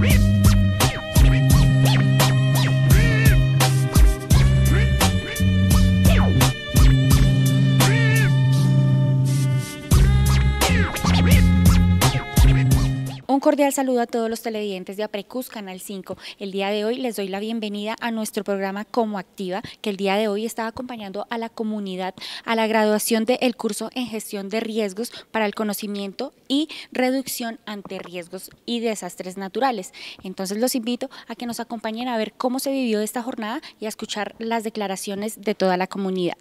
We. cordial saludo a todos los televidentes de Aprecus Canal 5. El día de hoy les doy la bienvenida a nuestro programa Como Activa, que el día de hoy está acompañando a la comunidad a la graduación del curso en gestión de riesgos para el conocimiento y reducción ante riesgos y desastres naturales. Entonces los invito a que nos acompañen a ver cómo se vivió esta jornada y a escuchar las declaraciones de toda la comunidad.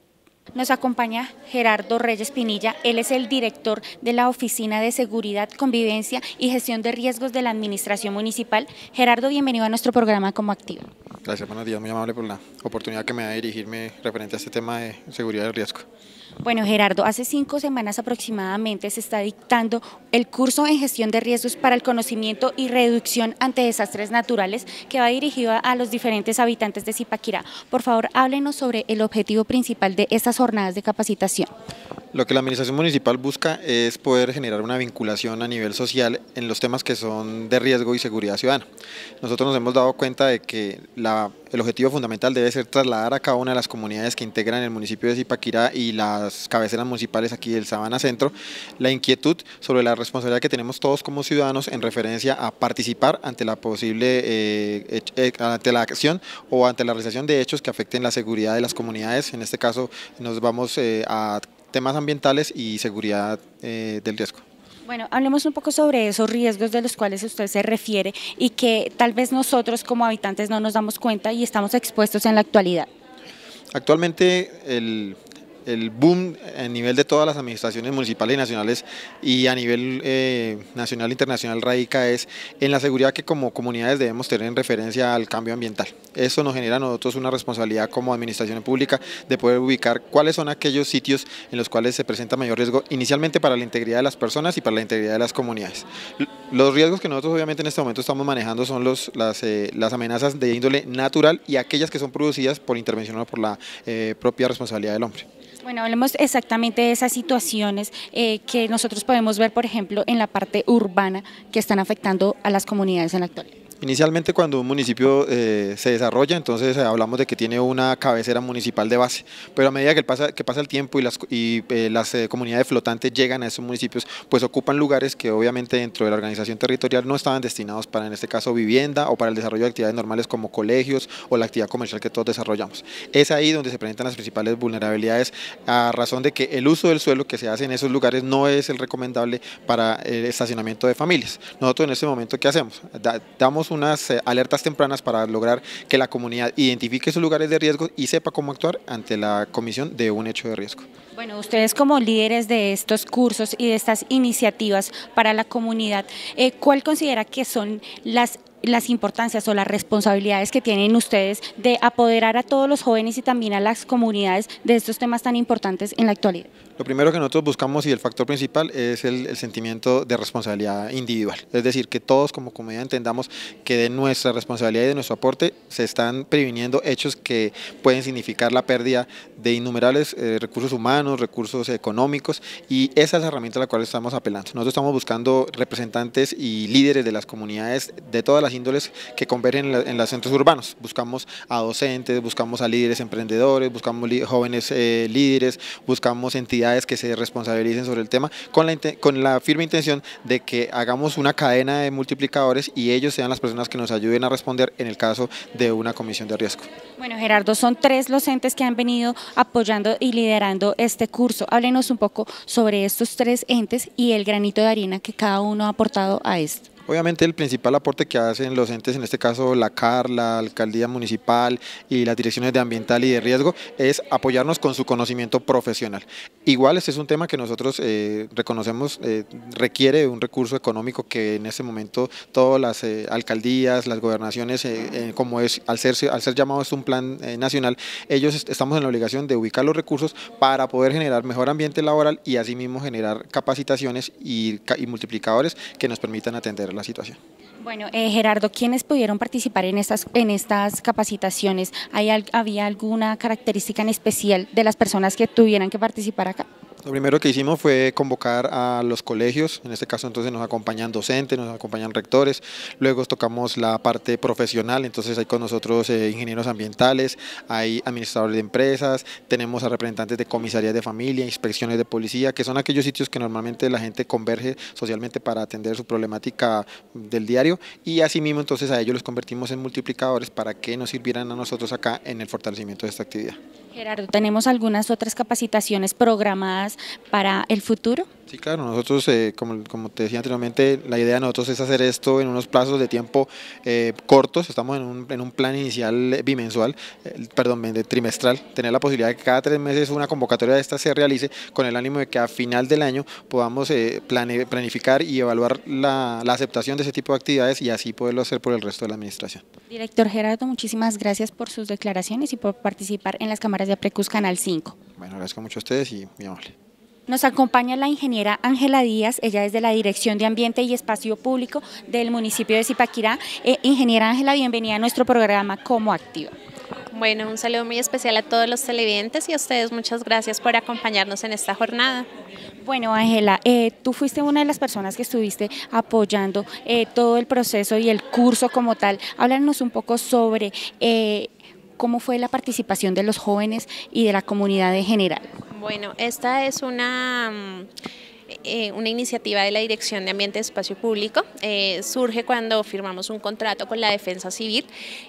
Nos acompaña Gerardo Reyes Pinilla, él es el director de la Oficina de Seguridad, Convivencia y Gestión de Riesgos de la Administración Municipal. Gerardo, bienvenido a nuestro programa como activo. Gracias, buenos días, muy amable por la oportunidad que me da de dirigirme referente a este tema de seguridad y riesgo. Bueno, Gerardo, hace cinco semanas aproximadamente se está dictando el curso en gestión de riesgos para el conocimiento y reducción ante desastres naturales que va dirigido a los diferentes habitantes de Zipaquirá. Por favor, háblenos sobre el objetivo principal de estas jornadas de capacitación. Lo que la Administración Municipal busca es poder generar una vinculación a nivel social en los temas que son de riesgo y seguridad ciudadana. Nosotros nos hemos dado cuenta de que la el objetivo fundamental debe ser trasladar a cada una de las comunidades que integran el municipio de Zipaquirá y las cabeceras municipales aquí del Sabana Centro la inquietud sobre la responsabilidad que tenemos todos como ciudadanos en referencia a participar ante la posible eh, eh, ante la acción o ante la realización de hechos que afecten la seguridad de las comunidades. En este caso nos vamos eh, a temas ambientales y seguridad del riesgo. Bueno, hablemos un poco sobre esos riesgos de los cuales usted se refiere y que tal vez nosotros como habitantes no nos damos cuenta y estamos expuestos en la actualidad. Actualmente el el boom a nivel de todas las administraciones municipales y nacionales y a nivel eh, nacional e internacional radica es en la seguridad que como comunidades debemos tener en referencia al cambio ambiental. Eso nos genera a nosotros una responsabilidad como administración pública de poder ubicar cuáles son aquellos sitios en los cuales se presenta mayor riesgo inicialmente para la integridad de las personas y para la integridad de las comunidades. Los riesgos que nosotros obviamente en este momento estamos manejando son los, las, eh, amenazas de índole natural y aquellas que son producidas por intervención o por la eh, propia responsabilidad del hombre. Bueno, hablemos exactamente de esas situaciones eh, que nosotros podemos ver, por ejemplo, en la parte urbana que están afectando a las comunidades en la actualidad. Inicialmente cuando un municipio eh, se desarrolla, entonces eh, hablamos de que tiene una cabecera municipal de base, pero a medida que, pasa, que pasa el tiempo y las, y, eh, las comunidades flotantes llegan a esos municipios, pues ocupan lugares que obviamente dentro de la organización territorial no estaban destinados para en este caso vivienda o para el desarrollo de actividades normales como colegios o la actividad comercial que todos desarrollamos. Es ahí donde se presentan las principales vulnerabilidades a razón de que el uso del suelo que se hace en esos lugares no es el recomendable para el estacionamiento de familias. Nosotros en este momento, ¿qué hacemos? damos unas eh, alertas tempranas para lograr que la comunidad identifique sus lugares de riesgo y sepa cómo actuar ante la comisión de un hecho de riesgo. Bueno, ustedes como líderes de estos cursos y de estas iniciativas para la comunidad, eh, ¿cuál considera que son las las importancias o las responsabilidades que tienen ustedes de apoderar a todos los jóvenes y también a las comunidades de estos temas tan importantes en la actualidad? Lo primero que nosotros buscamos y el factor principal es el, sentimiento de responsabilidad individual, es decir, que todos como comunidad entendamos que de nuestra responsabilidad y de nuestro aporte se están previniendo hechos que pueden significar la pérdida de innumerables eh, recursos humanos, recursos económicos y esa es la herramienta a la cual estamos apelando. Nosotros estamos buscando representantes y líderes de las comunidades de todas las índoles que convergen en, los centros urbanos. Buscamos a docentes, buscamos a líderes emprendedores, buscamos jóvenes eh, líderes, buscamos entidades que se responsabilicen sobre el tema con la, con la firme intención de que hagamos una cadena de multiplicadores y ellos sean las personas que nos ayuden a responder en el caso de una comisión de riesgo. Bueno Gerardo, son tres los entes que han venido apoyando y liderando este curso. Háblenos un poco sobre estos tres entes y el granito de harina que cada uno ha aportado a esto. Obviamente el principal aporte que hacen los entes, en este caso la CAR, la Alcaldía Municipal y las direcciones de ambiental y de riesgo, es apoyarnos con su conocimiento profesional. Igual este es un tema que nosotros eh, reconocemos eh, requiere un recurso económico que en este momento todas las eh, alcaldías, las gobernaciones, como es al ser, al ser llamado es un plan nacional, ellos estamos en la obligación de ubicar los recursos para poder generar mejor ambiente laboral y asimismo generar capacitaciones y, y multiplicadores que nos permitan atender situación. Bueno, eh, Gerardo, ¿quiénes pudieron participar en estas, en estas capacitaciones? ¿Hay, ¿Había alguna característica en especial de las personas que tuvieran que participar acá? Lo primero que hicimos fue convocar a los colegios, en este caso entonces nos acompañan docentes, nos acompañan rectores, luego tocamos la parte profesional, entonces hay con nosotros eh, ingenieros ambientales, hay administradores de empresas, tenemos a representantes de comisarías de familia, inspecciones de policía, que son aquellos sitios que normalmente la gente converge socialmente para atender su problemática del diario y asimismo entonces a ellos los convertimos en multiplicadores para que nos sirvieran a nosotros acá en el fortalecimiento de esta actividad. Gerardo, ¿tenemos algunas otras capacitaciones programadas para el futuro? Sí, claro, nosotros, eh, como, te decía anteriormente, la idea de nosotros es hacer esto en unos plazos de tiempo eh, cortos, estamos en un, en un, plan inicial eh, bimensual, perdón, trimestral, tener la posibilidad de que cada tres meses una convocatoria de esta se realice con el ánimo de que a final del año podamos planificar y evaluar la, aceptación de ese tipo de actividades y así poderlo hacer por el resto de la administración. Director Gerardo, muchísimas gracias por sus declaraciones y por participar en las cámaras de Aprecus Canal 5. Bueno, agradezco mucho a ustedes y mi amable. Nos acompaña la ingeniera Ángela Díaz, ella es de la Dirección de Ambiente y Espacio Público del municipio de Zipaquirá. Eh, ingeniera Ángela, bienvenida a nuestro programa Como Activa. Bueno, un saludo muy especial a todos los televidentes y a ustedes muchas gracias por acompañarnos en esta jornada. Bueno, Ángela, eh, tú fuiste una de las personas que estuviste apoyando eh, todo el proceso y el curso como tal. Háblanos un poco sobre cómo fue la participación de los jóvenes y de la comunidad en general. Bueno, esta es mm, eh, una... iniciativa de la Dirección de Ambiente y Espacio Público. Eh, surge cuando firmamos un contrato con la Defensa Civil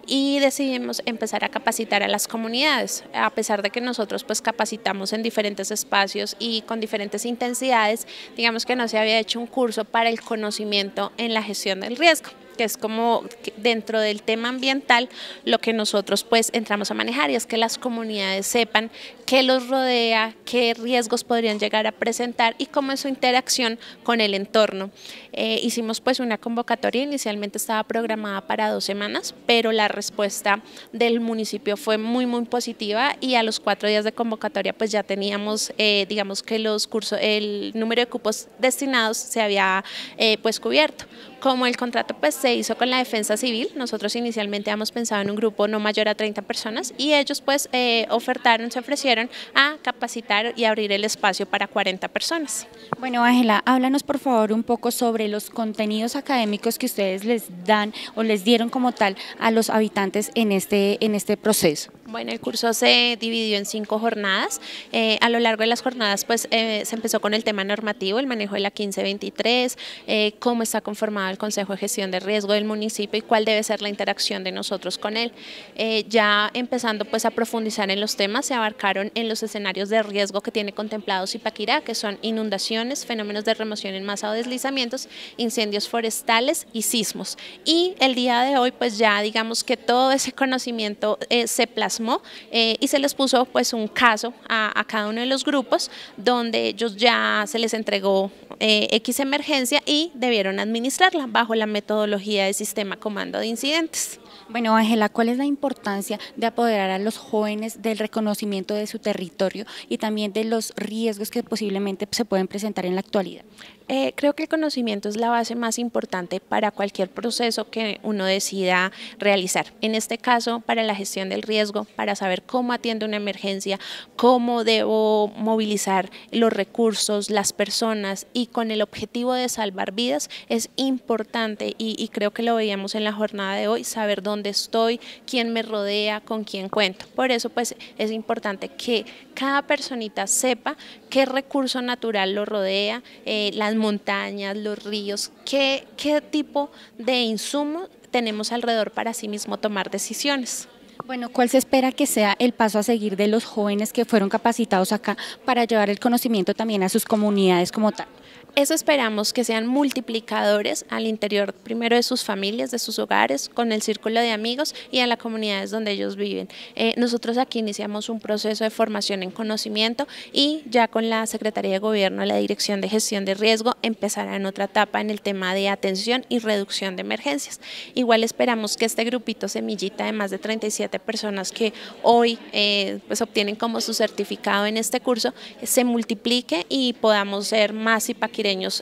y decidimos empezar a capacitar a las comunidades. A pesar de que nosotros pues capacitamos en diferentes espacios y con diferentes intensidades, digamos que no se había hecho un curso para el conocimiento en la gestión del riesgo que es como dentro del tema ambiental lo que nosotros pues entramos a manejar y es que las comunidades sepan qué los rodea, qué riesgos podrían llegar a presentar y cómo es su interacción con el entorno. Eh, hicimos pues una convocatoria, inicialmente estaba programada para dos semanas, pero la respuesta del municipio fue muy muy positiva y a los cuatro días de convocatoria pues ya teníamos eh, digamos que los cursos, el número de cupos destinados se había eh, pues cubierto. Como el contrato pues, se hizo con la defensa civil, nosotros inicialmente habíamos pensado en un grupo no mayor a 30 personas y ellos pues eh, ofertaron, se ofrecieron a capacitar y abrir el espacio para 40 personas. Bueno, Ángela, háblanos por favor un poco sobre los contenidos académicos que ustedes les dan o les dieron como tal a los habitantes en este, en este proceso. Bueno, el curso se dividió en cinco jornadas. Eh, a lo largo de las jornadas, pues eh, se empezó con el tema normativo, el manejo de la 1523, eh, cómo está conformado el Consejo de Gestión de Riesgo del municipio y cuál debe ser la interacción de nosotros con él. ya empezando pues a profundizar en los temas, se abarcaron en los escenarios de riesgo que tiene contemplados Zipaquirá que son inundaciones, fenómenos de remoción en masa o deslizamientos, incendios forestales y sismos. Y el día de hoy, pues ya digamos que todo ese conocimiento se plazó eh, y se les puso pues un caso a, cada uno de los grupos donde ellos ya se les entregó eh, X emergencia y debieron administrarla bajo la metodología del sistema comando de incidentes. Bueno, Ángela, ¿cuál es la importancia de apoderar a los jóvenes del reconocimiento de su territorio y también de los riesgos que posiblemente se pueden presentar en la actualidad? Eh, creo que el conocimiento es la base más importante para cualquier proceso que uno decida realizar. En este caso, para la gestión del riesgo, para saber cómo atiendo una emergencia, cómo debo movilizar los recursos, las personas y con el objetivo de salvar vidas, es importante y, y creo que lo veíamos en la jornada de hoy, saber dónde estoy, quién me rodea, con quién cuento. Por eso, pues, es importante que cada personita sepa qué recurso natural lo rodea, eh, las montañas, los ríos, qué, qué tipo de insumo tenemos alrededor para sí mismo tomar decisiones. Bueno, ¿cuál se espera que sea el paso a seguir de los jóvenes que fueron capacitados acá para llevar el conocimiento también a sus comunidades como tal? Eso esperamos que sean multiplicadores al interior, primero de sus familias, de sus hogares, con el círculo de amigos y en las comunidades donde ellos viven. Eh, nosotros aquí iniciamos un proceso de formación en conocimiento y ya con la Secretaría de Gobierno, la Dirección de Gestión de Riesgo, empezarán otra etapa en el tema de atención y reducción de emergencias. Igual esperamos que este grupito semillita de más de 37 personas que hoy eh, pues obtienen como su certificado en este curso se multiplique y podamos ser más y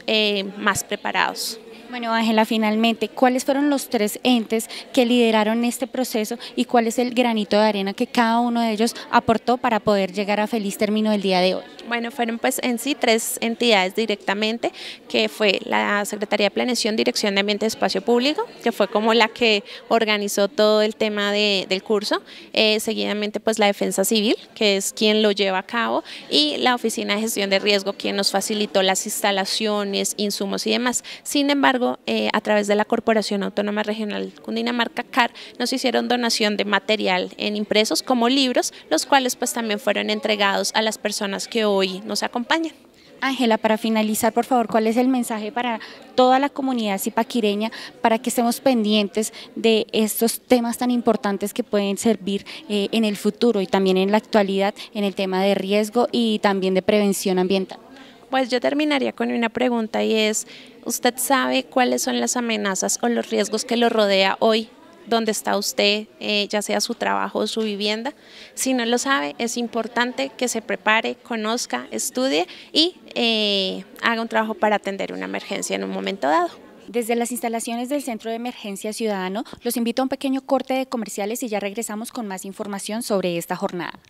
eh, más preparados. Bueno, Ángela, finalmente, ¿cuáles fueron los tres entes que lideraron este proceso y cuál es el granito de arena que cada uno de ellos aportó para poder llegar a feliz término del día de hoy? Bueno, fueron pues en sí tres entidades directamente, que fue la Secretaría de Planeación, Dirección de Ambiente y Espacio Público, que fue como la que organizó todo el tema de, del curso, eh, seguidamente pues la Defensa Civil, que es quien lo lleva a cabo, y la Oficina de Gestión de Riesgo, quien nos facilitó las instalaciones, insumos y demás. Sin embargo, eh, a través de la Corporación Autónoma Regional Cundinamarca, CAR, nos hicieron donación de material en impresos como libros, los cuales pues también fueron entregados a las personas que hoy nos acompañan. Ángela, para finalizar, por favor, ¿cuál es el mensaje para toda la comunidad cipaquireña para que estemos pendientes de estos temas tan importantes que pueden servir eh, en el futuro y también en la actualidad en el tema de riesgo y también de prevención ambiental? Pues yo terminaría con una pregunta y es, ¿usted sabe cuáles son las amenazas o los riesgos que lo rodea hoy? donde está usted, eh, ya sea su trabajo o su vivienda. Si no lo sabe, es importante que se prepare, conozca, estudie y eh, haga un trabajo para atender una emergencia en un momento dado. Desde las instalaciones del Centro de Emergencia Ciudadano, los invito a un pequeño corte de comerciales y ya regresamos con más información sobre esta jornada.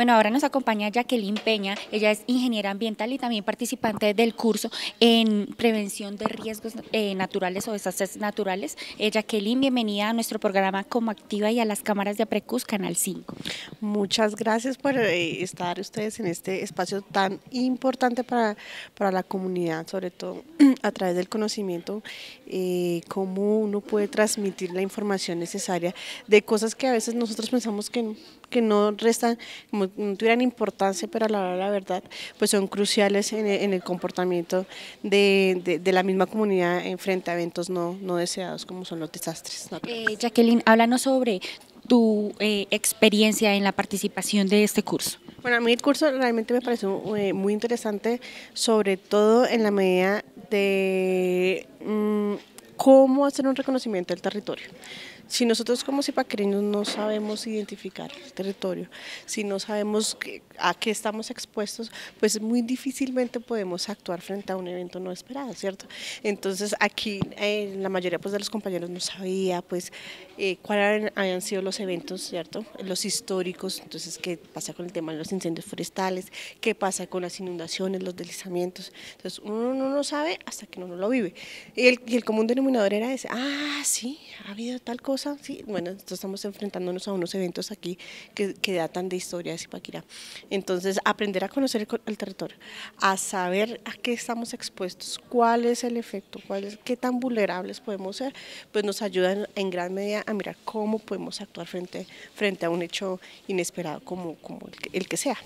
Bueno, ahora nos acompaña Jacqueline Peña, ella es ingeniera ambiental y también participante del curso en prevención de riesgos eh, naturales o desastres naturales. Eh, Jacqueline, bienvenida a nuestro programa Como Activa y a las cámaras de Aprecus, Canal 5. Muchas gracias por eh, estar ustedes en este espacio tan importante para, para la comunidad, sobre todo a través del conocimiento, eh, cómo uno puede transmitir la información necesaria de cosas que a veces nosotros pensamos que que no restan, como no tuvieran importancia, pero a la verdad, pues son cruciales en e, el, comportamiento de, de, la misma comunidad en frente a eventos no, no deseados como son los desastres. Eh, Jacqueline, háblanos sobre tu eh, experiencia en la participación de este curso. Bueno, a mí el curso realmente me pareció eh, muy interesante, sobre todo en la medida de... Mm, cómo hacer un reconocimiento del territorio. Si nosotros como cipaquereños no sabemos identificar el territorio, si no sabemos a qué estamos expuestos, pues muy difícilmente podemos actuar frente a un evento no esperado, ¿cierto? Entonces aquí eh, la mayoría pues, de los compañeros no sabía pues eh, cuáles habían sido los eventos, ¿cierto? Los históricos, entonces qué pasa con el tema de los incendios forestales, qué pasa con las inundaciones, los deslizamientos. Entonces uno no lo sabe hasta que uno no lo vive. Y el, y el común denominador era ese, ah, sí, ha habido tal cosa, sí, bueno, entonces estamos enfrentándonos a unos eventos aquí que, datan de historia de Zipaquirá. Entonces, aprender a conocer el, territorio, a saber a qué estamos expuestos, cuál es el efecto, cuál qué tan vulnerables podemos ser, pues nos ayudan en gran medida a mirar cómo podemos actuar frente, frente a un hecho inesperado como, el, que, sea.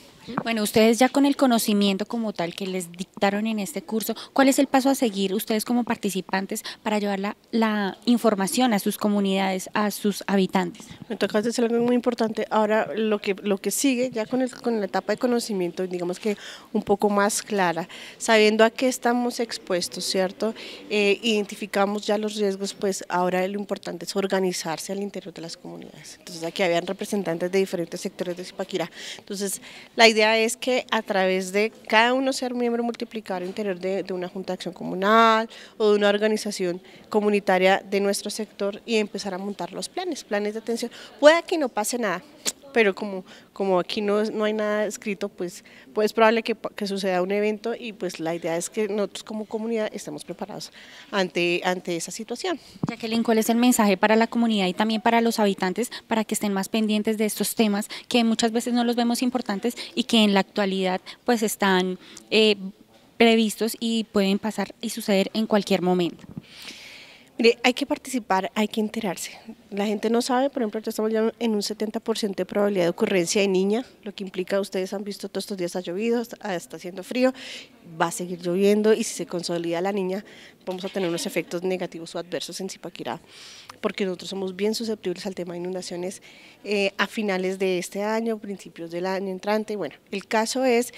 Bueno, ustedes ya con el conocimiento como tal que les dictaron en este curso, ¿cuál es el paso a seguir ustedes como participantes para llevar la, la información a sus comunidades, a sus habitantes. Me toca decir algo muy importante. Ahora lo que, lo que sigue ya con, el, con la etapa de conocimiento, digamos que un poco más clara, sabiendo a qué estamos expuestos, ¿cierto? Eh, identificamos ya los riesgos, pues ahora lo importante es organizarse al interior de las comunidades. Entonces aquí habían representantes de diferentes sectores de Zipaquirá. Entonces la idea es que a través de cada uno ser miembro al interior de, de una junta de acción comunal o de una organización comunitaria de nuestro sector, y empezar a montar los planes, planes de atención. Puede que no pase nada, pero como, como aquí no, hay nada escrito, pues, pues es probable que, suceda un evento y pues la idea es que nosotros como comunidad estemos preparados ante, ante esa situación. Jacqueline, ¿cuál es el mensaje para la comunidad y también para los habitantes para que estén más pendientes de estos temas que muchas veces no los vemos importantes y que en la actualidad pues están eh, previstos y pueden pasar y suceder en cualquier momento? Mire, hay que participar, hay que enterarse. La gente no sabe, por ejemplo, estamos ya en un 70% de probabilidad de ocurrencia de niña, lo que implica, ustedes han visto todos estos días ha llovido, ah, está, haciendo frío, va a seguir lloviendo y si se consolida la niña, vamos a tener unos efectos negativos o adversos en Zipaquirá, porque nosotros somos bien susceptibles al tema de inundaciones eh, a finales de este año, principios del año entrante. Bueno, el caso es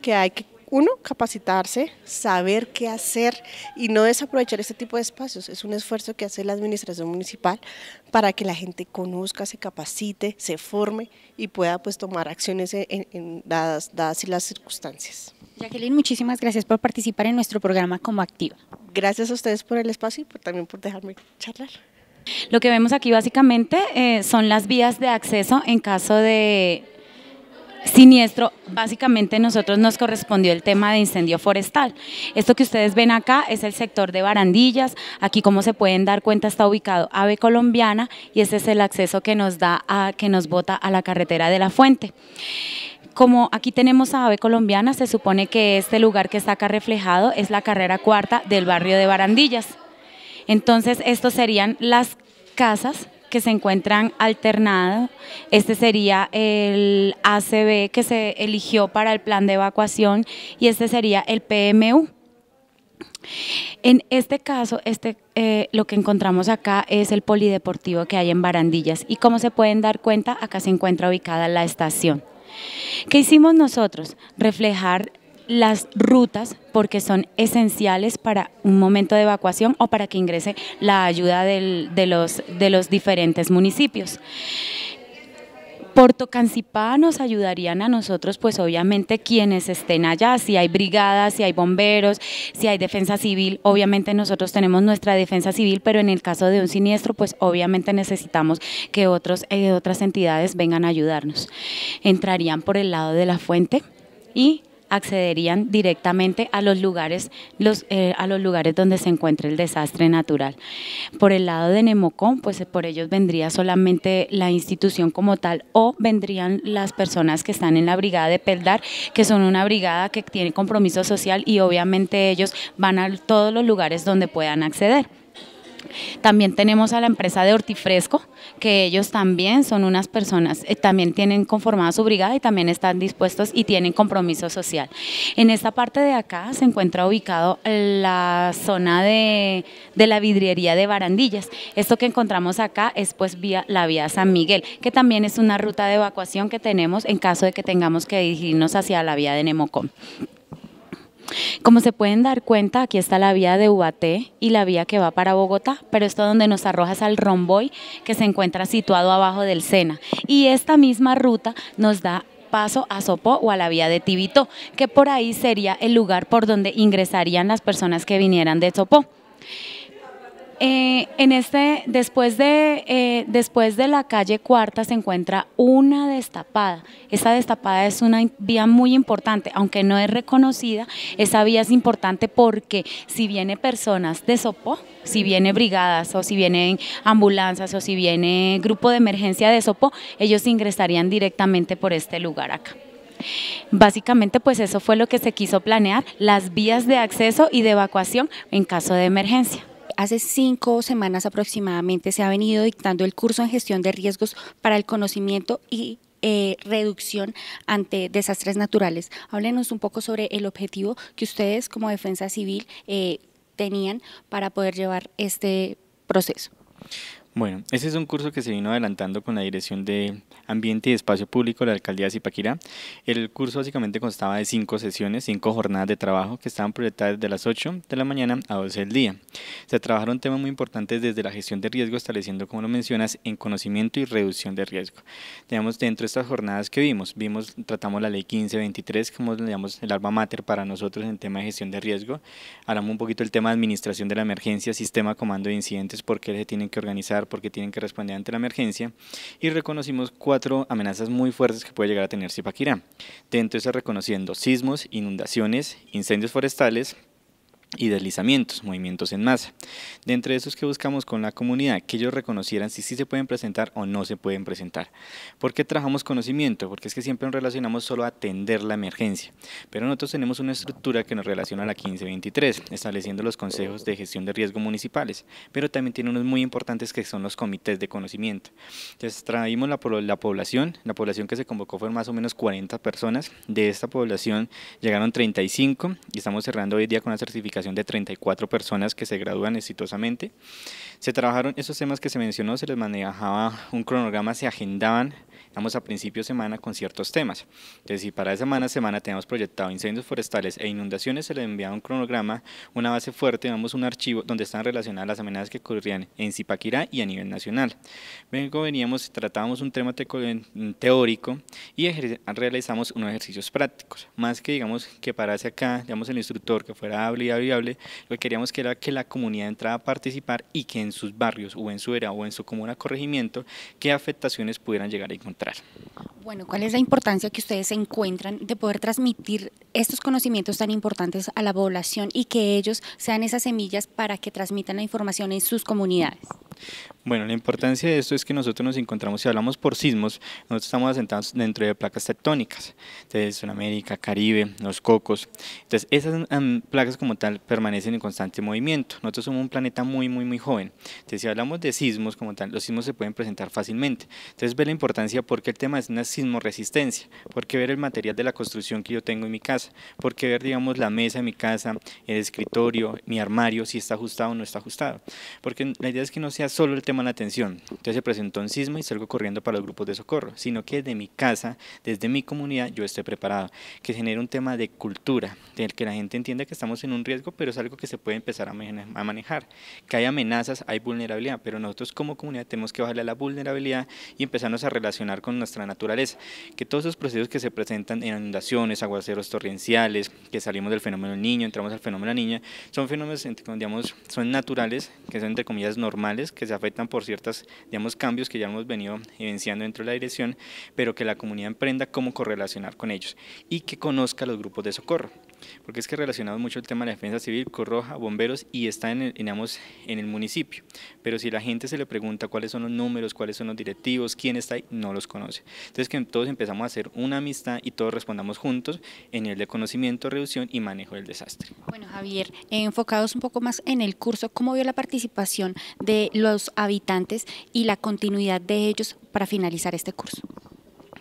que hay que uno, capacitarse, saber qué hacer y no desaprovechar este tipo de espacios. Es un esfuerzo que hace la administración municipal para que la gente conozca, se capacite, se forme y pueda pues tomar acciones en, dadas, dadas las circunstancias. Jacqueline, muchísimas gracias por participar en nuestro programa como activa. Gracias a ustedes por el espacio y también por dejarme charlar. Lo que vemos aquí básicamente eh, son las vías de acceso en caso de siniestro, básicamente nosotros nos correspondió el tema de incendio forestal. Esto que ustedes ven acá es el sector de barandillas, aquí como se pueden dar cuenta está ubicado AVE Colombiana y ese es el acceso que nos da, a, que nos bota a la carretera de la fuente como aquí tenemos a Ave Colombiana, se supone que este lugar que está acá reflejado es la carrera cuarta del barrio de Barandillas. Entonces, estos serían las casas que se encuentran alternados. Este sería el ACB que se eligió para el plan de evacuación y este sería el PMU. En este caso, este, eh, lo que encontramos acá es el polideportivo que hay en Barandillas y como se pueden dar cuenta, acá se encuentra ubicada la estación. ¿Qué hicimos nosotros? Reflejar las rutas porque son esenciales para un momento de evacuación o para que ingrese la ayuda de, los, de los diferentes municipios. Porto Cancipá nos ayudarían a nosotros, pues obviamente quienes estén allá, si hay brigadas, si hay bomberos, si hay defensa civil, obviamente nosotros tenemos nuestra defensa civil, pero en el caso de un siniestro, pues obviamente necesitamos que otros, eh, otras entidades vengan a ayudarnos. Entrarían por el lado de la fuente y accederían directamente a los lugares, eh, a los lugares donde se encuentra el desastre natural. Por el lado de Nemocón, pues eh, por ellos vendría solamente la institución como tal o vendrían las personas que están en la brigada de Peldar, que son una brigada que tiene compromiso social y obviamente ellos van a todos los lugares donde puedan acceder. También tenemos a la empresa de Hortifresco, que ellos también son unas personas, eh, también tienen conformada su brigada y también están dispuestos y tienen compromiso social. En esta parte de acá se encuentra ubicado la zona de, la vidriería de Barandillas. Esto que encontramos acá es pues vía, la vía San Miguel, que también es una ruta de evacuación que tenemos en caso de que tengamos que dirigirnos hacia la vía de Nemocom. Como se pueden dar cuenta, aquí está la vía de Ubaté y la vía que va para Bogotá, pero esto donde nos arrojas al Romboy, que se encuentra situado abajo del Sena. Y esta misma ruta nos da paso a Sopó o a la vía de Tibitó, que por ahí sería el lugar por donde ingresarían las personas que vinieran de Sopó. Eh, en este, después, de, eh, después de la calle Cuarta se encuentra una destapada. esa destapada es una vía muy importante, aunque no es reconocida, esa vía es importante porque si vienen personas de Sopo, si vienen brigadas o si vienen ambulancias o si viene grupo de emergencia de Sopo, ellos ingresarían directamente por este lugar acá. Básicamente, pues eso fue lo que se quiso planear, las vías de acceso y de evacuación en caso de emergencia. Hace cinco semanas aproximadamente se ha venido dictando el curso en gestión de riesgos para el conocimiento y eh, reducción ante desastres naturales. Háblenos un poco sobre el objetivo que ustedes como defensa civil eh, tenían para poder llevar este proceso. Bueno, ese es un curso que se vino adelantando con la Dirección de Ambiente y Espacio Público de la Alcaldía de Zipaquirá. El curso básicamente constaba de cinco sesiones, cinco jornadas de trabajo que estaban proyectadas de las 8 de la mañana a 12 del día. Se trabajaron temas muy importantes desde la gestión de riesgo, estableciendo, como lo mencionas, en conocimiento y reducción de riesgo. Tenemos dentro de estas jornadas que vimos, vimos, tratamos la ley 1523, como digamos el alma mater para nosotros en tema de gestión de riesgo. Hablamos un poquito del tema de administración de la emergencia, sistema comando de incidentes, por qué se tienen que organizar porque tienen que responder ante la emergencia y reconocimos cuatro amenazas muy fuertes que puede llegar a tener Zipaquirá. Dentro de eso reconociendo sismos, inundaciones, incendios forestales, y deslizamientos, movimientos en masa. De entre esos que buscamos con la comunidad, que ellos reconocieran si sí se pueden presentar o no se pueden presentar. ¿Por qué trabajamos conocimiento? Porque es que siempre nos relacionamos solo a atender la emergencia, pero nosotros tenemos una estructura que nos relaciona a la 1523, estableciendo los consejos de gestión de riesgo municipales, pero también tiene unos muy importantes que son los comités de conocimiento. Entonces traímos la, la población, la población que se convocó fue más o menos 40 personas, de esta población llegaron 35 y estamos cerrando hoy día con la certificación de 34 personas que se gradúan exitosamente. Se trabajaron esos temas que se mencionó, se les manejaba un cronograma, se agendaban Vamos a principio de semana con ciertos temas. Entonces, si para esa semana, semana tenemos proyectado incendios forestales e inundaciones, se le envía un cronograma, una base fuerte, damos un archivo donde están relacionadas las amenazas que ocurrían en Zipaquirá y a nivel nacional. Luego veníamos, tratábamos un tema teórico y realizamos unos ejercicios prácticos. Más que digamos que parase acá, digamos el instructor que fuera hable y hable, lo que queríamos que era que la comunidad entrara a participar y que en sus barrios o en su era o en su comuna corregimiento, qué afectaciones pudieran llegar a encontrar. Bueno, ¿cuál es la importancia que ustedes encuentran de poder transmitir estos conocimientos tan importantes a la población y que ellos sean esas semillas para que transmitan la información en sus comunidades? Bueno, la importancia de esto es que nosotros nos encontramos, si hablamos por sismos, nosotros estamos asentados dentro de placas tectónicas, entonces Sudamérica, Caribe, los cocos, entonces esas em, placas como tal permanecen en constante movimiento, nosotros somos un planeta muy, muy, muy joven, entonces si hablamos de sismos como tal, los sismos se pueden presentar fácilmente, entonces ve la importancia porque el tema es una sismoresistencia, porque ver el material de la construcción que yo tengo en mi casa, porque ver, digamos, la mesa de mi casa, el escritorio, mi armario, si está ajustado o no está ajustado, porque la idea es que no se solo el tema de la atención. Entonces se presentó un sismo y salgo corriendo para los grupos de socorro, sino que desde mi casa, desde mi comunidad, yo esté preparado. Que genere un tema de cultura, del que la gente entienda que estamos en un riesgo, pero es algo que se puede empezar a, manejar. Que hay amenazas, hay vulnerabilidad, pero nosotros como comunidad tenemos que bajarle a la vulnerabilidad y empezarnos a relacionar con nuestra naturaleza. Que todos esos procesos que se presentan en inundaciones, aguaceros torrenciales, que salimos del fenómeno niño, entramos al fenómeno niña, son fenómenos, digamos, son naturales, que son entre comillas normales, que se afectan por ciertos digamos, cambios que ya hemos venido evidenciando dentro de la dirección, pero que la comunidad emprenda cómo correlacionar con ellos y que conozca los grupos de socorro porque es que relacionado mucho el tema de la defensa civil, Corroja, bomberos y está en el, en el municipio. Pero si la gente se le pregunta cuáles son los números, cuáles son los directivos, quién está ahí, no los conoce. Entonces que todos empezamos a hacer una amistad y todos respondamos juntos en el de conocimiento, reducción y manejo del desastre. Bueno, Javier, enfocados un poco más en el curso, ¿cómo vio la participación de los habitantes y la continuidad de ellos para finalizar este curso?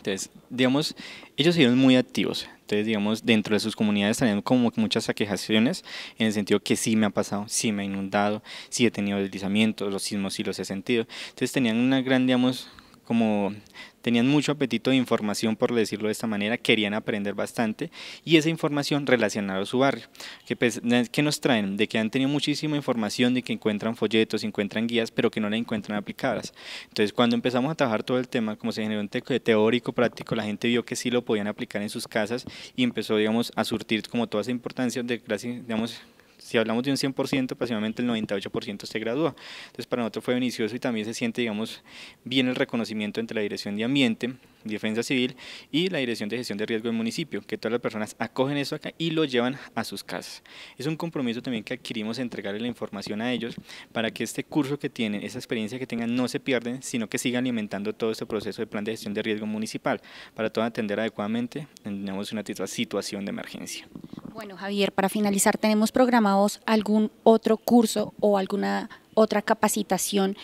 Entonces, digamos, ellos siguieron muy activos. Entonces, digamos, dentro de sus comunidades tenían como muchas aquejaciones en el sentido que sí me ha pasado, sí me ha inundado, sí he tenido deslizamientos, los sismos sí los he sentido. Entonces, tenían una gran, digamos, como tenían mucho apetito de información, por decirlo de esta manera, querían aprender bastante y esa información relacionada a su barrio. Que, pues, que nos traen? De que han tenido muchísima información, de que encuentran folletos, encuentran guías, pero que no la encuentran aplicadas. Entonces, cuando empezamos a trabajar todo el tema, como se generó un teórico, práctico, la gente vio que sí lo podían aplicar en sus casas y empezó, digamos, a surtir como toda esa importancia de, digamos, si hablamos de un 100%, aproximadamente el 98% se gradúa. Entonces para nosotros fue beneficioso y también se siente, digamos, bien el reconocimiento entre la Dirección de Ambiente, Defensa Civil y la Dirección de Gestión de Riesgo del municipio, que todas las personas acogen eso acá y lo llevan a sus casas. Es un compromiso también que adquirimos entregarle la información a ellos para que este curso que tienen, esa experiencia que tengan, no se pierden, sino que sigan alimentando todo este proceso de plan de gestión de riesgo municipal para todo atender adecuadamente, tenemos una situación de emergencia. Bueno, Javier, para finalizar, ¿tenemos programados algún otro curso o alguna otra capacitación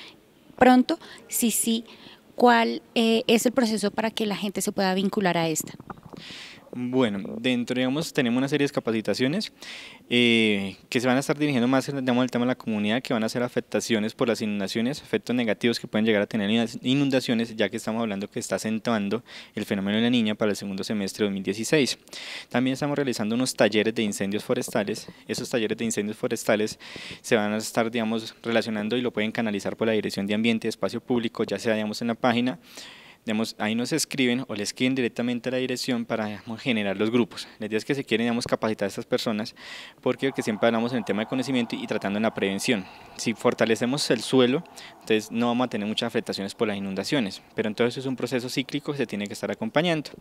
pronto? Sí, sí ¿Cuál eh, es el proceso para que la gente se pueda vincular a esta? Bueno, dentro, digamos, tenemos una serie de capacitaciones eh, que se van a estar dirigiendo más en tema de la comunidad, que van a ser afectaciones por las inundaciones, efectos negativos que pueden llegar a tener inundaciones, ya que estamos hablando que está acentuando el fenómeno de la niña para el segundo semestre de 2016. También estamos realizando unos talleres de incendios forestales. Esos talleres de incendios forestales se van a estar, digamos, relacionando y lo pueden canalizar por la Dirección de Ambiente y Espacio Público, ya sea, digamos, en la página ahí nos escriben o les escriben directamente a la dirección para generar los grupos. La idea es que se quieren digamos, capacitar a estas personas porque siempre hablamos en el tema de conocimiento y tratando en la prevención. Si fortalecemos el suelo, entonces no vamos a tener muchas afectaciones por las inundaciones, pero entonces es un proceso cíclico que se tiene que estar acompañando.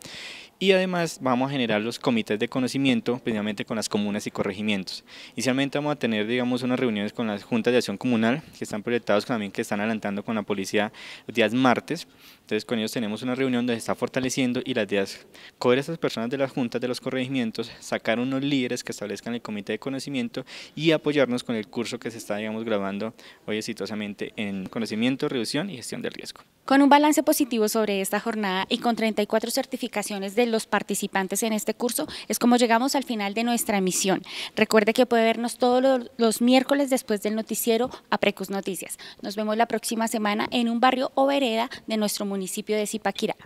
Y además vamos a generar los comités de conocimiento, principalmente con las comunas y corregimientos. Inicialmente vamos a tener, digamos, unas reuniones con las juntas de acción comunal, que están proyectados también, que están adelantando con la policía los días martes, entonces con ellos tenemos una reunión donde se está fortaleciendo y las ideas es coger a esas personas de las juntas de los corregimientos, sacar unos líderes que establezcan el comité de conocimiento y apoyarnos con el curso que se está, digamos, grabando hoy exitosamente en conocimiento, reducción y gestión del riesgo. Con un balance positivo sobre esta jornada y con 34 certificaciones de los participantes en este curso, es como llegamos al final de nuestra emisión. Recuerde que puede vernos todos los miércoles después del noticiero a Precus Noticias. Nos vemos la próxima semana en un barrio o vereda de nuestro municipio de Zipaquirá.